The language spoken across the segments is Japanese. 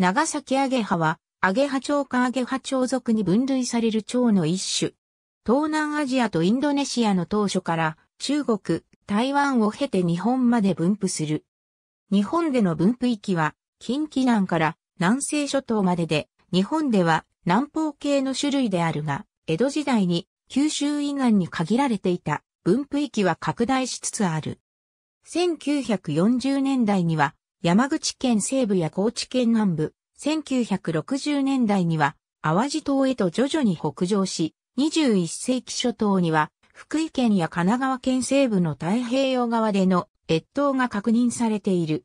長崎アゲハは、アゲハ蝶かアゲハ蝶族に分類される蝶の一種。東南アジアとインドネシアの当初から中国、台湾を経て日本まで分布する。日本での分布域は近畿南から南西諸島までで、日本では南方系の種類であるが、江戸時代に九州以外に限られていた分布域は拡大しつつある。1940年代には山口県西部や高知県南部、1960年代には淡路島へと徐々に北上し、21世紀初頭には福井県や神奈川県西部の太平洋側での越冬が確認されている。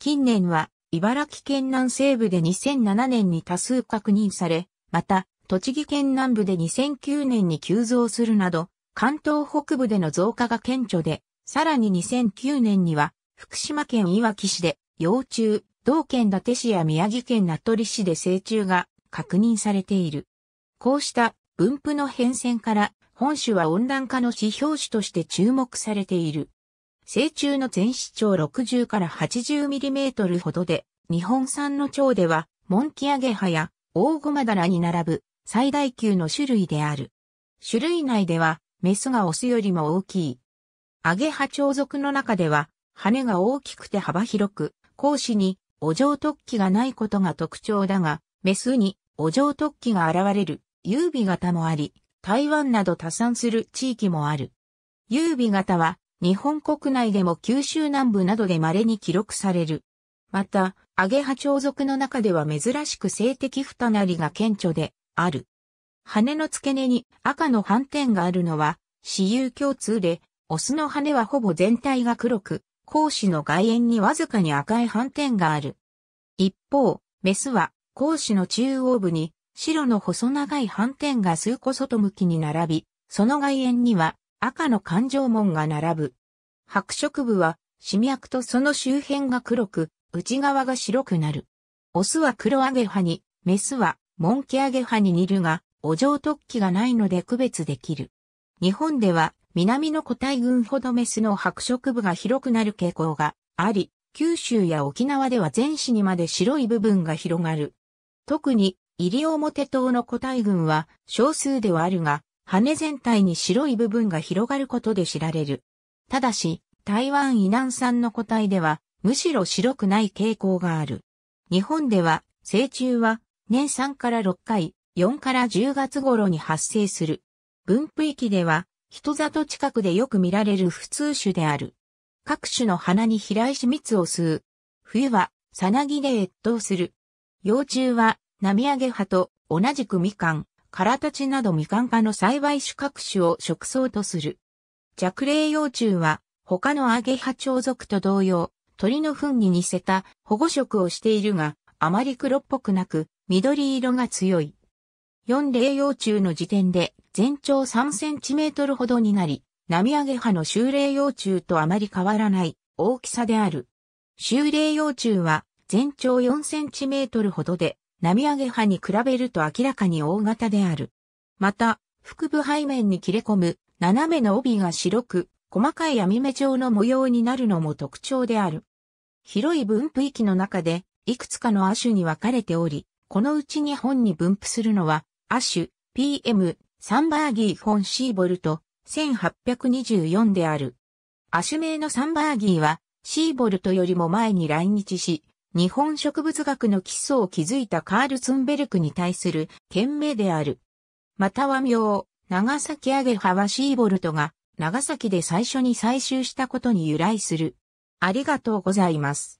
近年は茨城県南西部で2007年に多数確認され、また栃木県南部で2009年に急増するなど、関東北部での増加が顕著で、さらに2009年には福島県いわき市で幼虫同県伊達市や宮城県名取市で成虫が確認されている。こうした分布の変遷から本種は温暖化の指標種として注目されている。成虫の全市長60から80ミリメートルほどで、日本産の蝶では、モンキアゲハや大ゴマダラに並ぶ最大級の種類である。種類内では、メスがオスよりも大きい。アゲハ蝶族の中では、羽が大きくて幅広く、講師にお嬢突起がないことが特徴だが、メスにお嬢突起が現れる優美型もあり、台湾など多産する地域もある。優美型は日本国内でも九州南部などで稀に記録される。また、アゲハ鳥族の中では珍しく性的不たなりが顕著である。羽の付け根に赤の斑点があるのは、私有共通で、オスの羽はほぼ全体が黒く、孔子の外縁にわずかに赤い斑点がある。一方、メスは孔子の中央部に白の細長い斑点が数個外向きに並び、その外縁には赤の環状門が並ぶ。白色部は、死脈とその周辺が黒く、内側が白くなる。オスは黒揚げ派に、メスはモンキ揚げ派に似るが、お嬢突起がないので区別できる。日本では、南の個体群ほどメスの白色部が広くなる傾向があり、九州や沖縄では全市にまで白い部分が広がる。特に、イリオモテ島の個体群は少数ではあるが、羽全体に白い部分が広がることで知られる。ただし、台湾以南産の個体では、むしろ白くない傾向がある。日本では、成虫は、年3から6回、4から10月頃に発生する。分布域では、人里近くでよく見られる普通種である。各種の花に飛来し蜜を吸う。冬は、さなぎで越冬する。幼虫は、波アげ葉と同じくみかん、カラタチなどみかん科の栽培種各種を食草とする。弱霊幼虫は、他のアゲハ長族と同様、鳥の糞に似せた保護色をしているが、あまり黒っぽくなく、緑色が強い。4例幼虫の時点で全長3センチメートルほどになり、波上げ派の修霊幼虫とあまり変わらない大きさである。修霊幼虫は全長4センチメートルほどで、波上げ派に比べると明らかに大型である。また、腹部背面に切れ込む斜めの帯が白く、細かい網目状の模様になるのも特徴である。広い分布域の中で、いくつかの亜種に分かれており、このうち日本に分布するのはアシュ、PM、サンバーギー・フォン・シーボルト、1824である。アシュ名のサンバーギーは、シーボルトよりも前に来日し、日本植物学の基礎を築いたカール・ツンベルクに対する懸命である。または名、長崎アゲハはシーボルトが長崎で最初に採集したことに由来する。ありがとうございます。